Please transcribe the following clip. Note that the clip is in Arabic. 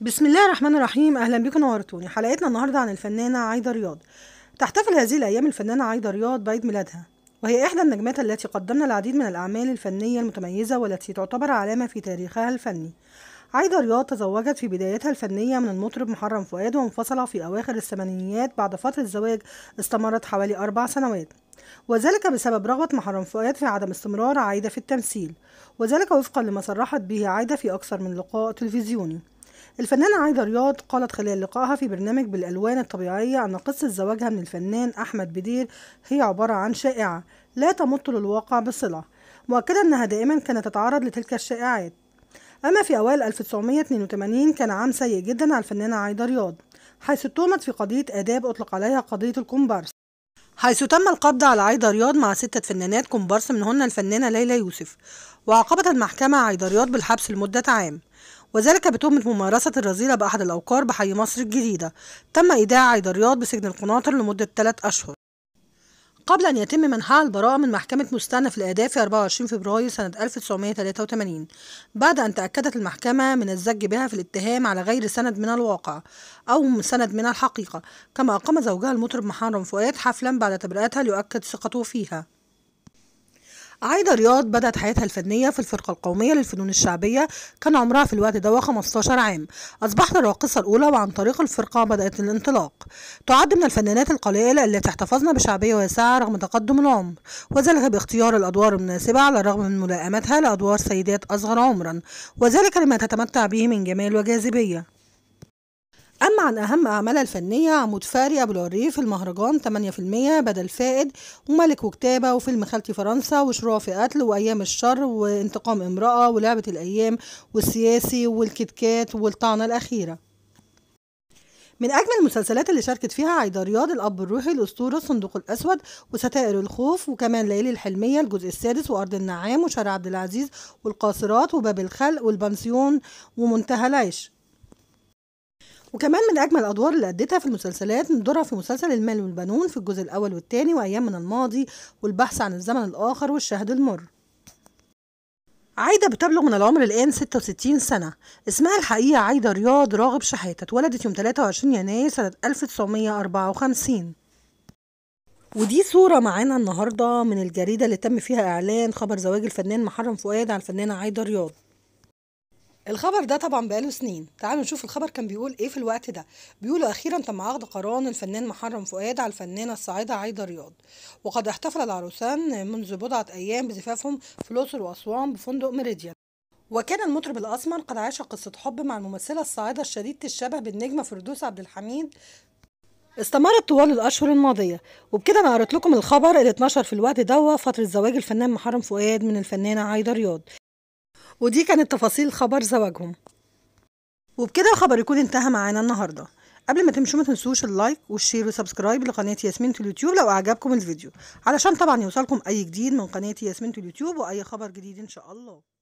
بسم الله الرحمن الرحيم اهلا بكم نورتوني حلقتنا النهارده عن الفنانه عايده رياض تحتفل هذه الايام الفنانه عايده رياض بعيد ميلادها وهي احدى النجمات التي قدمنا العديد من الاعمال الفنيه المتميزه والتي تعتبر علامه في تاريخها الفني عايدة رياض تزوجت في بدايتها الفنية من المطرب محرم فؤاد وانفصل في أواخر الثمانينيات بعد فترة زواج استمرت حوالي أربع سنوات وذلك بسبب رغبة محرم فؤاد في عدم استمرار عايدة في التمثيل وذلك وفقا لما صرحت به عايدة في أكثر من لقاء تلفزيوني الفنانة عايدة رياض قالت خلال لقائها في برنامج بالألوان الطبيعية أن قصة زواجها من الفنان أحمد بدير هي عبارة عن شائعة لا تمت للواقع بصلة مؤكدة أنها دائما كانت تتعرض لتلك الشائعات أما في أوائل 1982 كان عام سيء جدا على الفنانة عايدة رياض حيث اتهمت في قضية آداب أطلق عليها قضية الكومبارس حيث تم القبض على عايدة رياض مع ستة فنانات كومبارس منهن الفنانة ليلى يوسف وعاقبت المحكمة عايدة رياض بالحبس لمدة عام وذلك بتهمة ممارسة الرذيلة بأحد الأوقار بحي مصر الجديدة تم إيداع عيد الرياض بسجن القناطر لمدة 3 أشهر قبل أن يتم منحها البراءة من محكمة مستأنف الأداء في 24 فبراير سنة 1983 بعد أن تأكدت المحكمة من الزج بها في الاتهام على غير سند من الواقع أو سند من الحقيقة كما أقام زوجها المطرب محرم فؤاد حفلا بعد تبرئتها ليؤكد ثقته فيها عايدة رياض بدأت حياتها الفنية في الفرقة القومية للفنون الشعبية كان عمرها في الوقت ده 15 عام أصبحت الراقصة الأولى وعن طريق الفرقة بدأت الانطلاق تعد من الفنانات القليلة التي احتفظنا بشعبية واسعة رغم تقدم العمر وذلك باختيار الأدوار المناسبة على الرغم من ملائمتها لأدوار سيدات أصغر عمرا وذلك لما تتمتع به من جمال وجاذبية أما عن أهم أعمالها الفنية عمود فاري أبو العريف المهرجان 8% بدل فائد وملك وكتابة وفيلم خالتي فرنسا وشروع في قتل وأيام الشر وانتقام امرأة ولعبة الأيام والسياسي والكتكات والطعنة الأخيرة من أجمل المسلسلات اللي شاركت فيها عايدة رياض الأب الروحي الأسطورة الصندوق الأسود وستائر الخوف وكمان ليالي الحلمية الجزء السادس وأرض النعام وشارع عبد العزيز والقاصرات وباب الخلق والبنسيون ومنتهى العيش وكمان من اجمل الادوار اللي اديتها في المسلسلات دورها في مسلسل المال والبنون في الجزء الاول والثاني وايام من الماضي والبحث عن الزمن الاخر والشهد المر عايدة بتبلغ من العمر الآن 66 سنة اسمها الحقيقة عايدة رياض راغب شحاتة اتولدت يوم 23 يناير سنة 1954 ودي صورة معانا النهاردة من الجريدة اللي تم فيها إعلان خبر زواج الفنان محرم فؤاد على الفنانة عايدة رياض الخبر ده طبعا بقاله سنين تعالوا نشوف الخبر كان بيقول ايه في الوقت ده بيقولوا اخيرا تم عقد قران الفنان محرم فؤاد على الفنانه الصاعده عايده رياض وقد احتفل العروسان منذ بضعه ايام بزفافهم في الاقصر واسوان بفندق ميريديان وكان المطرب الاسمر قد عاش قصه حب مع الممثله الصاعده الشديده الشبه بالنجمه فردوس عبد الحميد استمرت طوال الأشهر الماضية وبكده أنا قريت لكم الخبر اللي اتنشر في الوقت ده فترة زواج الفنان محرم فؤاد من الفنانة عايدة رياض ودي كانت تفاصيل خبر زواجهم وبكده الخبر يكون انتهى معانا النهارده قبل ما تمشوا ما تنسوش اللايك والشير وسبسكرايب لقناة ياسمين في اليوتيوب لو أعجبكم الفيديو علشان طبعا يوصلكم أي جديد من قناة ياسمين في اليوتيوب وأي خبر جديد إن شاء الله